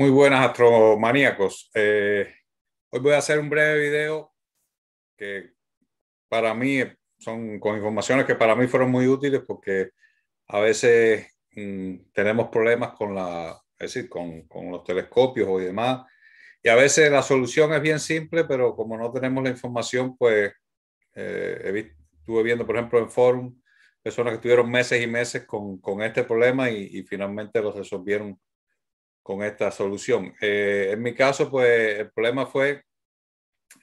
Muy buenas astromaníacos. Eh, hoy voy a hacer un breve video que para mí son con informaciones que para mí fueron muy útiles porque a veces mm, tenemos problemas con, la, es decir, con, con, los telescopios y demás. Y a veces la solución es bien simple, pero como no tenemos la información, pues eh, estuve viendo, por ejemplo, en Forum, personas que estuvieron meses y meses con, con este problema y, y finalmente lo resolvieron con esta solución. Eh, en mi caso, pues el problema fue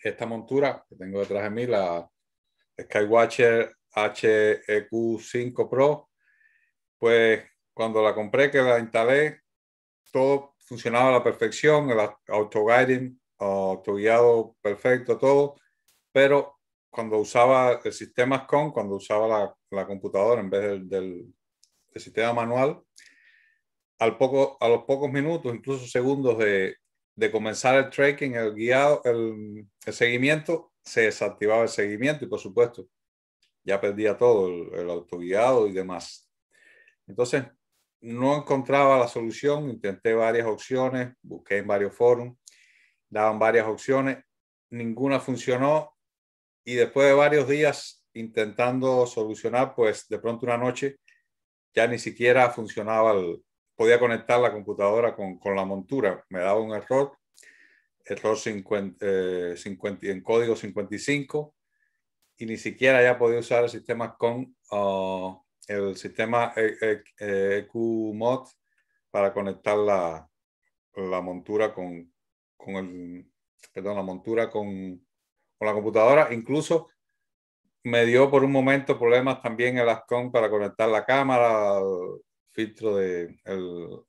esta montura que tengo detrás de mí, la Skywatcher HEQ5 Pro. Pues cuando la compré, que la instalé, todo funcionaba a la perfección, el autoguiding, guiado perfecto, todo. Pero cuando usaba el sistema SCON, cuando usaba la, computadora en vez del sistema manual, al poco, a los pocos minutos, incluso segundos de, comenzar el tracking, el guiado, el, seguimiento, se desactivaba el seguimiento y por supuesto ya perdía todo, el, auto guiado y demás. Entonces, no encontraba la solución, intenté varias opciones, busqué en varios foros, daban varias opciones, ninguna funcionó y después de varios días intentando solucionar, pues de pronto una noche ya ni siquiera funcionaba el, podía conectar la computadora con, con la montura. Me daba un error, error 50, eh, en código 55 y ni siquiera ya podía usar el sistema con ah, el sistema EQMod e, e, e para conectar la, la montura con, con el perdón, la montura con, con, la computadora. Incluso me dio por un momento problemas también el ASCOM para conectar la cámara, filtro de el,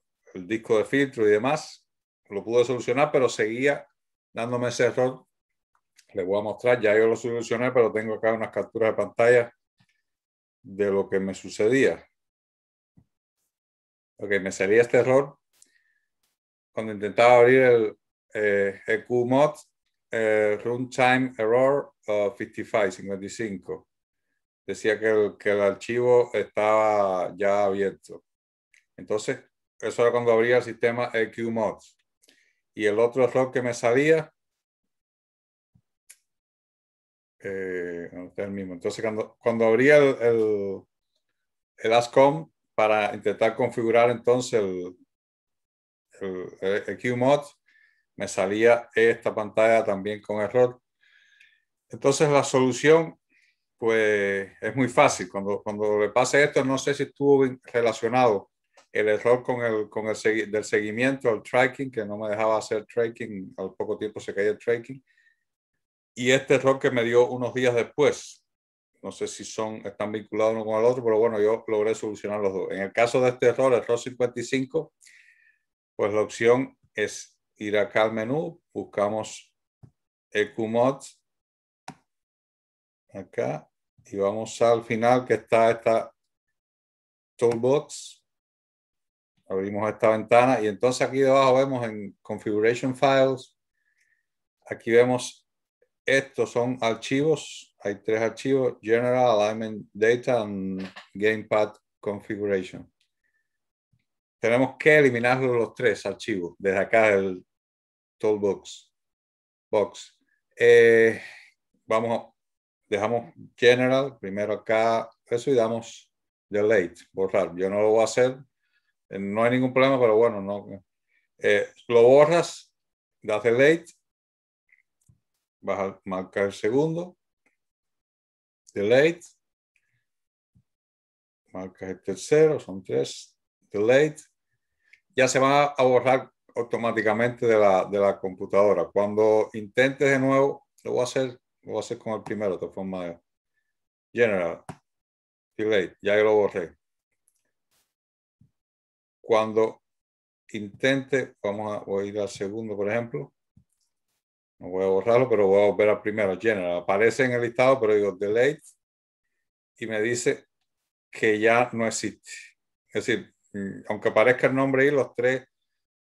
disco de filtro y demás, lo pude solucionar, pero seguía dándome ese error. Les voy a mostrar, ya yo lo solucioné, pero tengo acá unas capturas de pantalla de lo que me sucedía. Ok, me salía este error cuando intentaba abrir el eh, EQMod eh, Runtime Error 55, uh, 55. Decía que el, que el archivo estaba ya abierto. Entonces, eso era cuando abría el sistema EQMods. Y el otro error que me salía, eh, este el mismo. Entonces, cuando, abría el, ASCOM para intentar configurar entonces el, el, e me salía esta pantalla también con error. Entonces la solución, pues es muy fácil. Cuando, cuando le pase esto, no sé si estuvo relacionado el error con el, con el del seguimiento, el tracking, que no me dejaba hacer tracking, al poco tiempo se caía el tracking. Y este error que me dio unos días después, no sé si son, están vinculados uno con el otro, pero bueno, yo logré solucionar los dos. En el caso de este error, el error 55, pues la opción es ir acá al menú, buscamos EQMod, acá, y vamos al final que está esta toolbox, abrimos esta ventana y entonces aquí debajo vemos en Configuration Files, aquí vemos, estos son archivos, hay tres archivos, General Alignment Data and Gamepad Configuration. Tenemos que eliminar los tres archivos desde acá del Toolbox. Box. Eh, vamos, dejamos General primero acá, eso y damos Delete, borrar. Yo no lo voy a hacer eh, no hay ningún problema, pero bueno, no. Eh, lo borras, das delete, vas a marcar el segundo, delete, marcas el tercero, son tres, delete, ya se va a borrar automáticamente de la, computadora. Cuando intentes de nuevo, lo voy a hacer, lo voy a hacer con el primero, de forma general, delete, ya lo borré cuando intente, vamos a, ir al segundo, por ejemplo. No voy a borrarlo, pero voy a volver al primero, General. Aparece en el listado, pero digo Delete y me dice que ya no existe. Es decir, mm, aunque aparezca el nombre y los tres,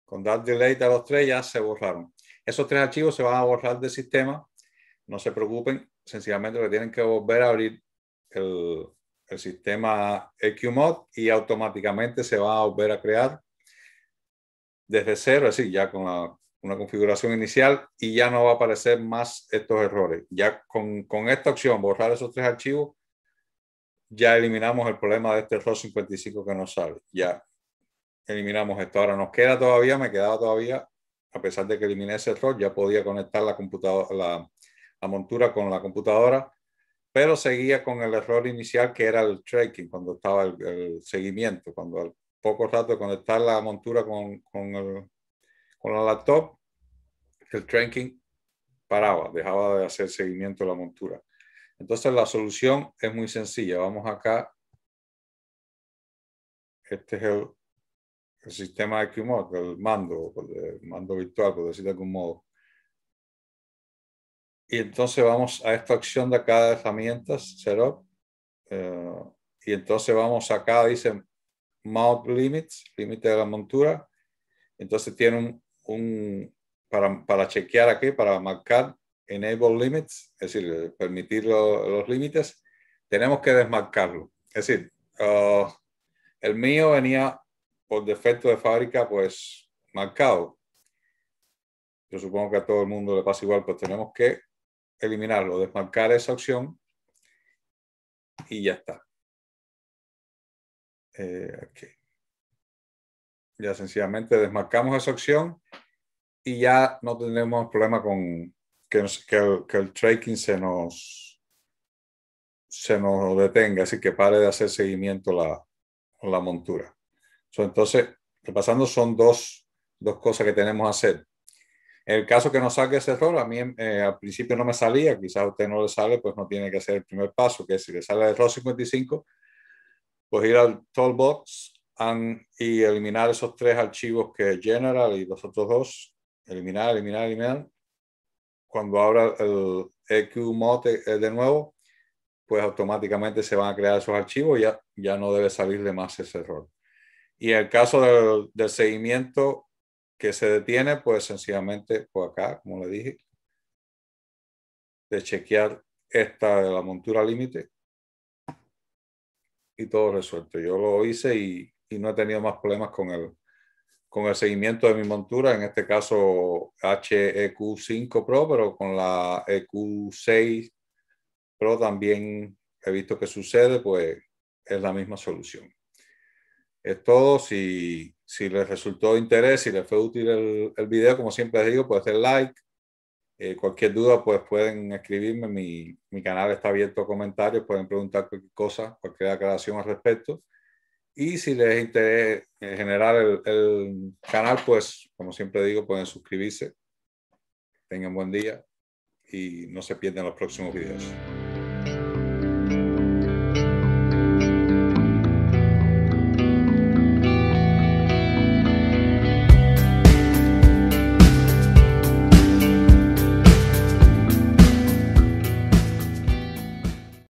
con dar delete a los tres ya se borraron. Esos tres archivos se van a borrar del sistema. No se preocupen, sencillamente lo que tienen que volver a abrir el, el sistema EQMod y automáticamente se va a volver a crear desde cero, así ya con una configuración inicial y ya no va a aparecer más estos errores. Ya con, esta opción, borrar esos tres archivos, ya eliminamos el problema de este error 55 que nos sale. Ya eliminamos esto. Ahora nos queda todavía, me quedaba todavía, a pesar de que eliminé ese error, ya podía conectar la, computadora, la montura con la computadora pero seguía con el error inicial que era el tracking, cuando estaba el, seguimiento, cuando al poco rato de conectar la montura con, con, el, con la laptop, el tracking paraba, dejaba de hacer seguimiento de la montura. Entonces la solución es muy sencilla. Vamos acá. Este es el, sistema de QMOD, el mando, el mando virtual, por decirlo de algún modo. Y entonces vamos a esta opción de acá de herramientas, setup. Eh, y entonces vamos acá, dicen mount limits, límite de la montura. Entonces tiene un, para, para, chequear aquí, para marcar enable limits, es decir, permitir los límites, tenemos que desmarcarlo. Es decir, ah, el mío venía por defecto de fábrica, pues marcado. Yo supongo que a todo el mundo le pasa igual, pues tenemos que eliminarlo, desmarcar esa opción y ya está. Eh, ya sencillamente desmarcamos esa opción y ya no tenemos problema con que, el, tracking se nos, se nos detenga, así que pare de hacer seguimiento la, la montura. So, entonces, pasando son dos, dos cosas que tenemos que hacer. En el caso que no salga ese error, a mí eh, al principio no me salía, quizás a usted no le sale, pues no tiene que hacer el primer paso, que si le sale el error 55, pues ir al Toolbox y eliminar esos tres archivos que General y los otros dos, eliminar, eliminar, eliminar. Cuando abra el EQMOT eh, de nuevo, pues automáticamente se van a crear esos archivos y ya, ya no debe salirle más ese error. Y en el caso del seguimiento, que se detiene, pues sencillamente, por pues, acá, como le dije, de chequear esta de la montura límite y todo resuelto. Yo lo hice y, y, no he tenido más problemas con el, con el seguimiento de mi montura, en este caso HEQ5 Pro, pero con la EQ6 Pro también he visto que sucede, pues es la misma solución. Es todo, si si les resultó de interés, si les fue útil el, el video, como siempre digo, pueden hacer like. Eh, cualquier duda, pues pueden escribirme. Mi, mi, canal está abierto a comentarios, pueden preguntar cualquier cosa, cualquier aclaración al respecto. Y si les interesa eh, generar el, el canal, pues como siempre digo, pueden suscribirse. Tengan buen día y no se pierdan los próximos videos.